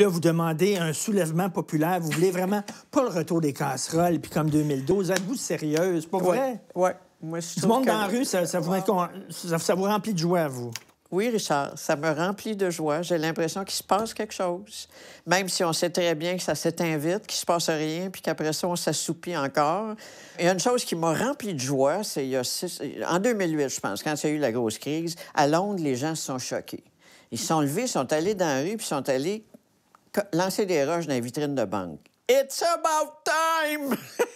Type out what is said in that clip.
Là, vous demandez un soulèvement populaire. Vous voulez vraiment pas le retour des casseroles, puis comme 2012. Êtes-vous sérieuse? Pas vrai? Oui. Ouais. Moi, je Tout le monde dans la rue, ça, vous... remplit de joie, à vous. Oui, Richard, ça me remplit de joie. J'ai l'impression qu'il se passe quelque chose. Même si on sait très bien que ça s'éteint vite, qu'il se passe rien, puis qu'après ça, on s'assoupit encore. Il y a une chose qui m'a rempli de joie, c'est il y a en 2008, je pense, quand il y a eu la grosse crise, à Londres, les gens se sont choqués. Ils sont levés, sont allés dans la rue, puis sont allés lancer des roches dans les vitrines de banque. It's about time!